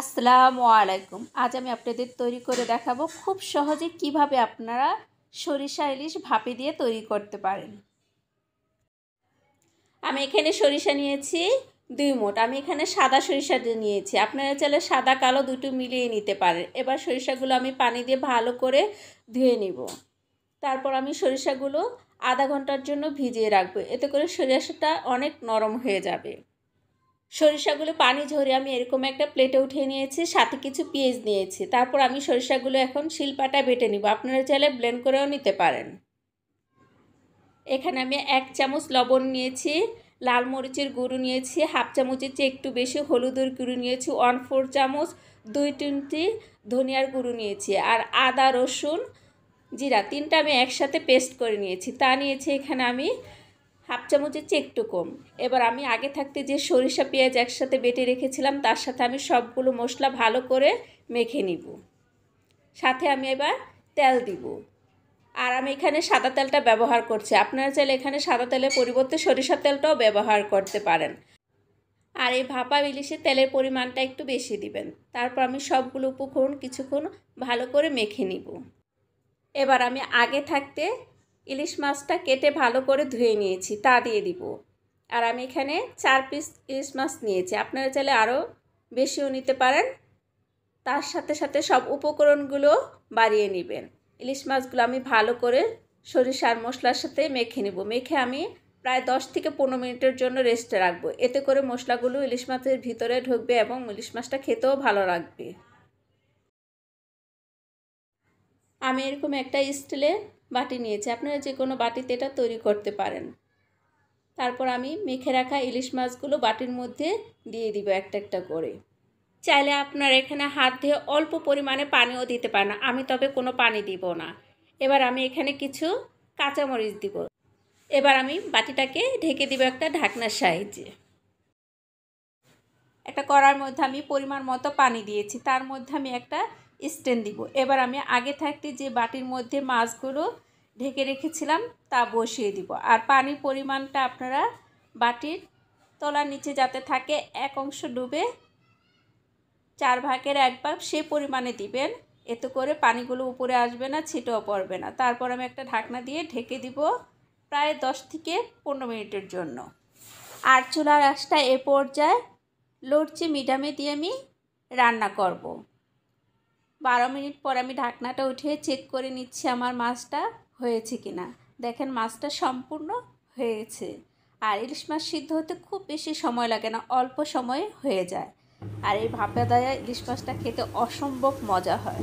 আসসালামু আলাইকুম আজ আমি আপনাদের তৈরি করে দেখাবো খুব সহজে কিভাবে আপনারা সরিষা ইলিশ ভাপে দিয়ে তৈরি করতে পারেন আমি এখানে সরিষা নিয়েছি দুই মোট আমি এখানে সাদা সরিষা নিয়েছি আপনারা চাইলে সাদা কালো দুটো মিলিয়ে নিতে পারেন এবার সরিষাগুলো আমি পানি দিয়ে ভালো করে ধুয়ে নিব তারপর আমি সরিষাগুলো আধা ঘন্টার জন্য ভিজিয়ে রাখবো এতে করে সরিষাটা অনেক নরম হয়ে যাবে সরিষাগুলো পানি ঝরে আমি এরকম একটা প্লেটে উঠিয়ে নিয়েছি সাথে কিছু পেঁয়াজ নিয়েছি তারপর আমি সরিষাগুলো এখন শিলপাটা বেটে নিব আপনারা চাইলে ব্লেন্ড করেও নিতে পারেন এখানে আমি এক চামচ লবণ নিয়েছি লাল মরিচের গুঁড়ো নিয়েছি হাফ চামচের চেয়ে একটু বেশি হলুদের গুঁড়ো নিয়েছি ওয়ান ফোর চামচ দুই তিনটি ধনিয়ার গুঁড়ো নিয়েছি আর আদা রসুন জিরা তিনটা আমি একসাথে পেস্ট করে নিয়েছি তা নিয়েছি এখানে আমি হাফ চামচের চেয়ে একটু কম এবার আমি আগে থাকতে যে সরিষা পেঁয়াজ একসাথে বেটে রেখেছিলাম তার সাথে আমি সবগুলো মশলা ভালো করে মেখে নিব সাথে আমি এবার তেল দিব আর আমি এখানে সাদা তেলটা ব্যবহার করছি আপনারা চাইলে এখানে সাদা তেলের পরিবর্তে সরিষার তেলটাও ব্যবহার করতে পারেন আর এই ভাপা ইলিশে তেলের পরিমাণটা একটু বেশি দিবেন তারপর আমি সবগুলো উপকরণ কিছুক্ষণ ভালো করে মেখে নিব এবার আমি আগে থাকতে ইলিশ মাছটা কেটে ভালো করে ধুয়ে নিয়েছি তা দিয়ে দিব আর আমি এখানে চার পিস ইলিশ মাছ নিয়েছি আপনারা চাইলে আরও বেশিও নিতে পারেন তার সাথে সাথে সব উপকরণগুলো বাড়িয়ে নেবেন ইলিশ মাছগুলো আমি ভালো করে সরিষার মশলার সাথে মেখে নেব মেখে আমি প্রায় দশ থেকে পনেরো মিনিটের জন্য রেস্টে রাখবো এতে করে মশলাগুলো ইলিশ মাছের ভিতরে ঢুকবে এবং ইলিশ মাছটা খেতেও ভালো লাগবে আমি এরকম একটা স্টিলে বাটি নিয়েছি আপনারা যে কোনো বাটিতে এটা তৈরি করতে পারেন তারপর আমি মেখে রাখা ইলিশ মাছগুলো বাটির মধ্যে দিয়ে দিব একটা একটা করে চাইলে আপনার এখানে হাত দিয়ে অল্প পরিমাণে পানিও দিতে পারেন আমি তবে কোনো পানি দিব না এবার আমি এখানে কিছু কাঁচামরিচ দিব এবার আমি বাটিটাকে ঢেকে দিব একটা ঢাকনার সাহায্যে একটা কড়ার মধ্যে আমি পরিমাণ মতো পানি দিয়েছি তার মধ্যে আমি একটা স্ট্যান্ড দিব এবার আমি আগে থাকতে যে বাটির মধ্যে মাছগুলো ঢেকে রেখেছিলাম তা বসিয়ে দিব আর পানির পরিমাণটা আপনারা বাটির তলার নিচে যাতে থাকে এক অংশ ডুবে চার ভাগের এক ভাগ সে পরিমাণে দিবেন এতে করে পানিগুলো উপরে আসবে না ছিটেও পড়বে না তারপর আমি একটা ঢাকনা দিয়ে ঢেকে দিব প্রায় দশ থেকে পনেরো মিনিটের জন্য আর চুলার আঁশটা এ পর্যায়ে লড়চি মিডামে দিয়ে আমি রান্না করব। বারো মিনিট পর আমি ঢাকনাটা উঠিয়ে চেক করে নিচ্ছি আমার মাছটা হয়েছে কি না দেখেন মাছটা সম্পূর্ণ হয়েছে আর ইলিশ মাছ সিদ্ধ হতে খুব বেশি সময় লাগে না অল্প সময়ে হয়ে যায় আর এই ভাপা দায়া ইলিশ মাছটা খেতে অসম্ভব মজা হয়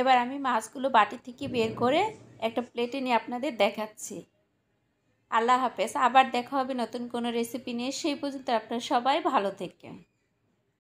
এবার আমি মাছগুলো বাটি থেকে বের করে একটা প্লেটে নিয়ে আপনাদের দেখাচ্ছি আল্লাহ হাফেজ আবার দেখা হবে নতুন কোনো রেসিপি নিয়ে সেই পর্যন্ত আপনারা সবাই ভালো থাকবেন